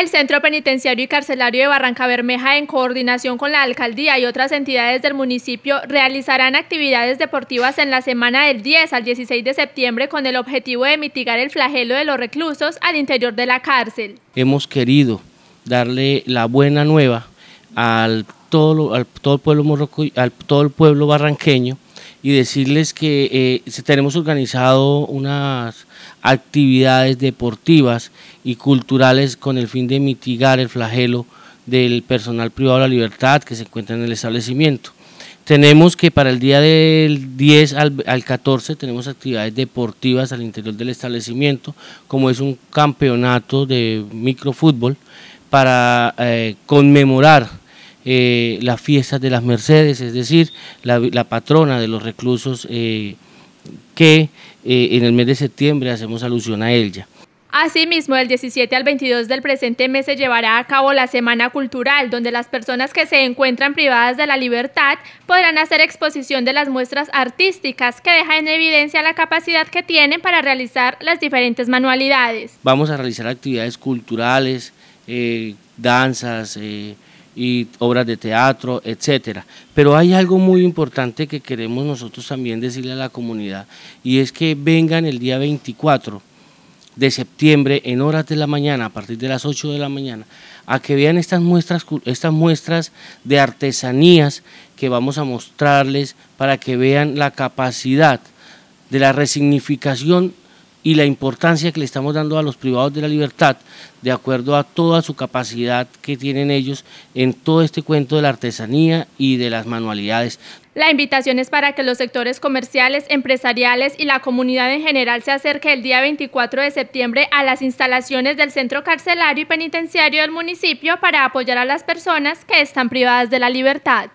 El Centro Penitenciario y Carcelario de Barranca Bermeja, en coordinación con la Alcaldía y otras entidades del municipio, realizarán actividades deportivas en la semana del 10 al 16 de septiembre con el objetivo de mitigar el flagelo de los reclusos al interior de la cárcel. Hemos querido darle la buena nueva al todo, todo, el, pueblo, al todo el pueblo barranqueño y decirles que eh, tenemos organizado unas actividades deportivas y culturales con el fin de mitigar el flagelo del personal privado de la libertad que se encuentra en el establecimiento. Tenemos que para el día del 10 al, 14 tenemos actividades deportivas al interior del establecimiento, como es un campeonato de microfútbol para eh, conmemorar la eh, las fiestas de las Mercedes, es decir, la, patrona de los reclusos eh, que eh, en el mes de septiembre hacemos alusión a ella. Asimismo, del 17 al 22 del presente mes se llevará a cabo la Semana Cultural, donde las personas que se encuentran privadas de la libertad podrán hacer exposición de las muestras artísticas que deja en evidencia la capacidad que tienen para realizar las diferentes manualidades. Vamos a realizar actividades culturales, danzas, y obras de teatro, etcétera. Pero hay algo muy importante que queremos nosotros también decirle a la comunidad y es que vengan el día 24 de septiembre en horas de la mañana, a partir de las 8 de la mañana, a que vean estas muestras, estas muestras de artesanías que vamos a mostrarles para que vean la capacidad de la resignificación y la importancia que le estamos dando a los privados de la libertad, de acuerdo a toda su capacidad que tienen ellos en todo este cuento de la artesanía y de las manualidades. La invitación es para que los sectores comerciales, empresariales y la comunidad en general se acerque el día 24 de septiembre a las instalaciones del Centro Carcelario y Penitenciario del municipio para apoyar a las personas que están privadas de la libertad.